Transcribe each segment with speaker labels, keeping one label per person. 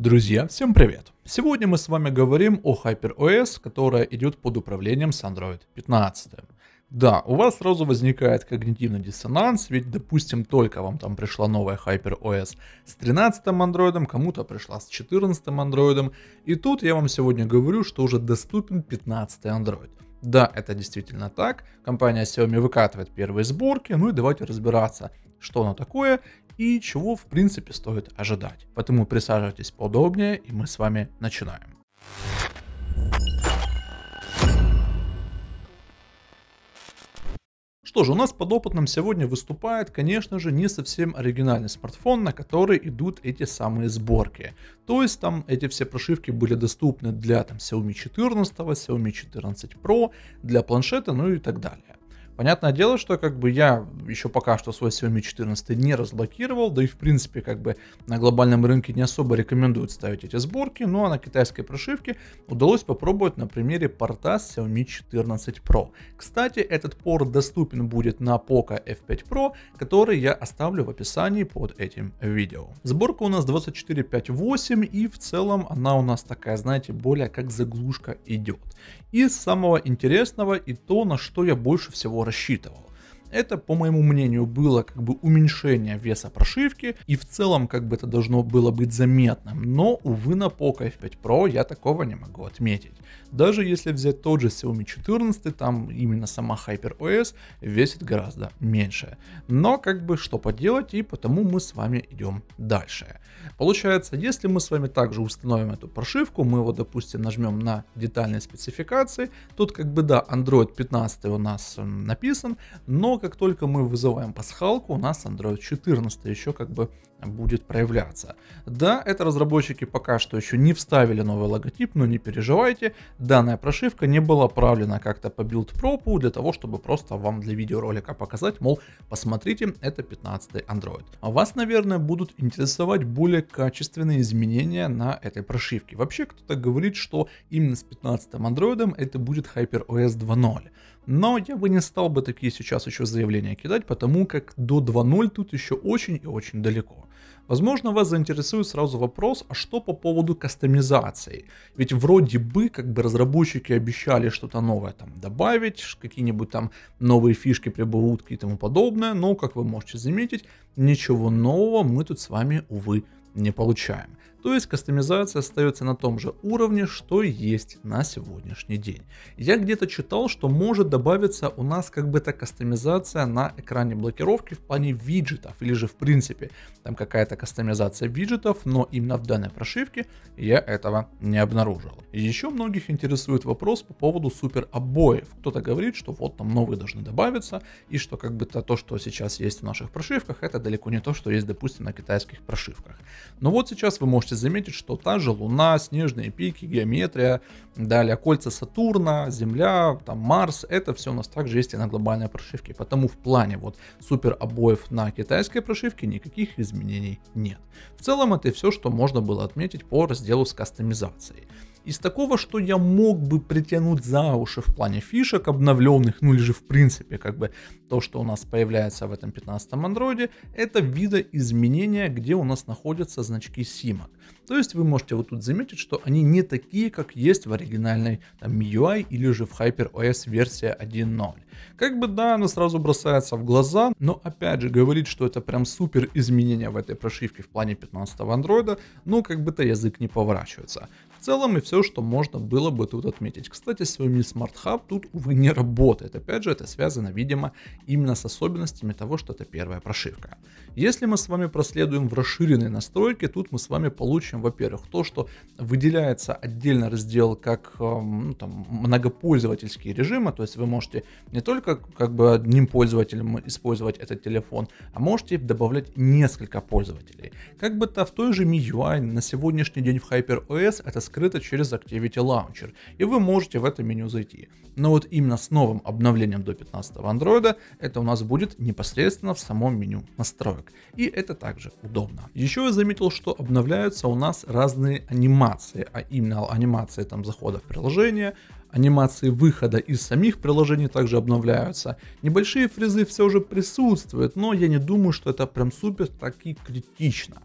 Speaker 1: Друзья, всем привет! Сегодня мы с вами говорим о HyperOS, которая идет под управлением с Android 15. Да, у вас сразу возникает когнитивный диссонанс, ведь, допустим, только вам там пришла новая HyperOS с 13 Android, кому-то пришла с 14 Android, и тут я вам сегодня говорю, что уже доступен 15 Android. Да, это действительно так. Компания Xiaomi выкатывает первые сборки, ну и давайте разбираться, что оно такое и чего в принципе стоит ожидать. Поэтому присаживайтесь поудобнее и мы с вами начинаем. Что же, у нас под опытным сегодня выступает, конечно же, не совсем оригинальный смартфон, на который идут эти самые сборки. То есть там эти все прошивки были доступны для там, Xiaomi 14, Xiaomi 14 Pro, для планшета, ну и так далее. Понятное дело, что как бы я еще пока что свой Xiaomi 14 не разблокировал, да и в принципе как бы на глобальном рынке не особо рекомендуют ставить эти сборки, но ну, а на китайской прошивке удалось попробовать на примере порта Xiaomi 14 Pro. Кстати, этот порт доступен будет на Poco F5 Pro, который я оставлю в описании под этим видео. Сборка у нас 24.5.8 и в целом она у нас такая, знаете, более как заглушка идет. Из самого интересного и то, на что я больше всего рассчитывал. Это, по моему мнению, было как бы уменьшение веса прошивки, и в целом как бы это должно было быть заметным, но, увы, на Poco F5 Pro я такого не могу отметить. Даже если взять тот же Xiaomi 14, там именно сама HyperOS весит гораздо меньше. Но как бы что поделать, и потому мы с вами идем дальше. Получается, если мы с вами также установим эту прошивку, мы вот, допустим, нажмем на детальные спецификации, тут как бы да, Android 15 у нас эм, написан, но как только мы вызываем пасхалку, у нас Android 14 еще как бы будет проявляться. Да, это разработчики пока что еще не вставили новый логотип, но не переживайте, данная прошивка не была правлена как-то по билд-пропу для того, чтобы просто вам для видеоролика показать, мол, посмотрите, это 15 Android. А вас, наверное, будут интересовать более качественные изменения на этой прошивке. Вообще, кто-то говорит, что именно с 15 Android это будет HyperOS 2.0. Но я бы не стал бы такие сейчас еще заявления кидать, потому как до 2.0 тут еще очень и очень далеко. Возможно, вас заинтересует сразу вопрос, а что по поводу кастомизации? Ведь вроде бы, как бы разработчики обещали что-то новое там добавить, какие-нибудь там новые фишки, прибавутки и тому подобное, но, как вы можете заметить, ничего нового мы тут с вами, увы, не получаем. То есть кастомизация остается на том же уровне, что есть на сегодняшний день. Я где-то читал, что может добавиться у нас как бы то кастомизация на экране блокировки в плане виджетов, или же в принципе там какая-то кастомизация виджетов, но именно в данной прошивке я этого не обнаружил. Еще многих интересует вопрос по поводу супер обоев. Кто-то говорит, что вот там новые должны добавиться, и что как бы то, то, что сейчас есть в наших прошивках, это далеко не то, что есть, допустим, на китайских прошивках. Но вот сейчас вы можете можете заметить, что та же Луна, снежные пики, геометрия, далее кольца Сатурна, Земля, там Марс, это все у нас также есть и на глобальной прошивке. Потому в плане вот супер обоев на китайской прошивке никаких изменений нет. В целом это все, что можно было отметить по разделу с кастомизацией. Из такого, что я мог бы притянуть за уши в плане фишек обновленных, ну или же в принципе, как бы то, что у нас появляется в этом 15-м андроиде, это видоизменения, где у нас находятся значки симок. То есть вы можете вот тут заметить, что они не такие, как есть в оригинальной там MIUI или же в HyperOS версия 1.0. Как бы да, она сразу бросается в глаза, но опять же говорить, что это прям супер изменения в этой прошивке в плане 15-го андроида, ну как бы то язык не поворачивается. В целом и все, что можно было бы тут отметить. Кстати, Xiaomi Smart Hub тут, увы, не работает. Опять же, это связано, видимо, именно с особенностями того, что это первая прошивка. Если мы с вами проследуем в расширенной настройке, тут мы с вами получим, во-первых, то, что выделяется отдельно раздел как эм, ну, там, многопользовательские режимы, то есть вы можете не только как бы одним пользователем использовать этот телефон, а можете добавлять несколько пользователей. Как бы то в той же MIUI на сегодняшний день в HyperOS это скрыто через Activity Launcher, и вы можете в это меню зайти. Но вот именно с новым обновлением до 15 Android это у нас будет непосредственно в самом меню настроек. И это также удобно. Еще я заметил, что обновляются у нас разные анимации, а именно анимации там захода в приложение, анимации выхода из самих приложений также обновляются. Небольшие фрезы все же присутствуют, но я не думаю, что это прям супер так и критично.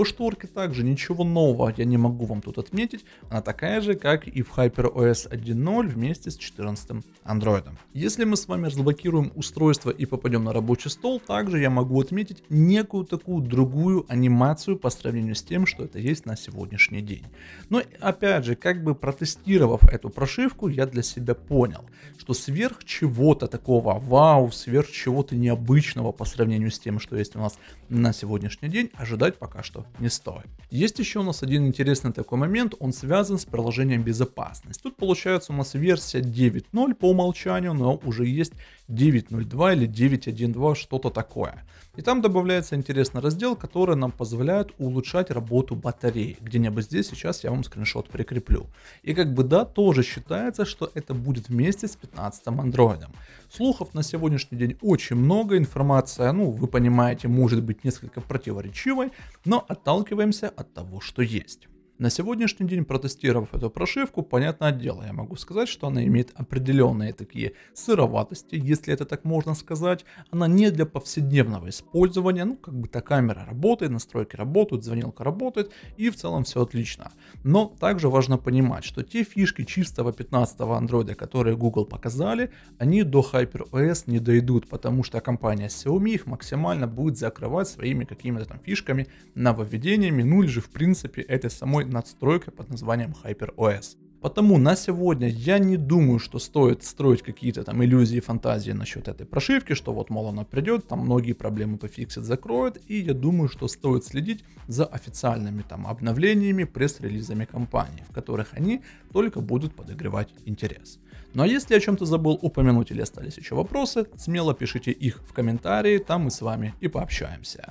Speaker 1: По шторке также ничего нового я не могу вам тут отметить, она такая же, как и в HyperOS 1.0 вместе с 14 Android. Если мы с вами разблокируем устройство и попадем на рабочий стол, также я могу отметить некую такую другую анимацию по сравнению с тем, что это есть на сегодняшний день. Но опять же, как бы протестировав эту прошивку, я для себя понял, что сверх чего-то такого вау, сверх чего-то необычного по сравнению с тем, что есть у нас на сегодняшний день, ожидать пока что не стоит. Есть еще у нас один интересный такой момент, он связан с приложением безопасность. Тут получается у нас версия 9.0 по умолчанию, но уже есть 9.02 или 9.1.2, что-то такое. И там добавляется интересный раздел, который нам позволяет улучшать работу батареи. Где-нибудь здесь сейчас я вам скриншот прикреплю. И как бы да, тоже считается, что это будет вместе с 15 м андроидом. Слухов на сегодняшний день очень много, информация, ну вы понимаете, может быть несколько противоречивой, но отталкиваемся от того, что есть. На сегодняшний день, протестировав эту прошивку, понятное дело, я могу сказать, что она имеет определенные такие сыроватости, если это так можно сказать. Она не для повседневного использования, ну как бы та камера работает, настройки работают, звонилка работает и в целом все отлично. Но также важно понимать, что те фишки чистого 15 андроида, которые Google показали, они до HyperOS не дойдут, потому что компания Xiaomi их максимально будет закрывать своими какими-то там фишками, нововведениями, ну или же в принципе этой самой надстройка под названием HyperOS. Потому на сегодня я не думаю, что стоит строить какие-то там иллюзии фантазии насчет этой прошивки, что вот мол она придет, там многие проблемы пофиксит, закроют. и я думаю, что стоит следить за официальными там обновлениями, пресс-релизами компании, в которых они только будут подогревать интерес. Ну а если о чем-то забыл упомянуть или остались еще вопросы, смело пишите их в комментарии, там мы с вами и пообщаемся.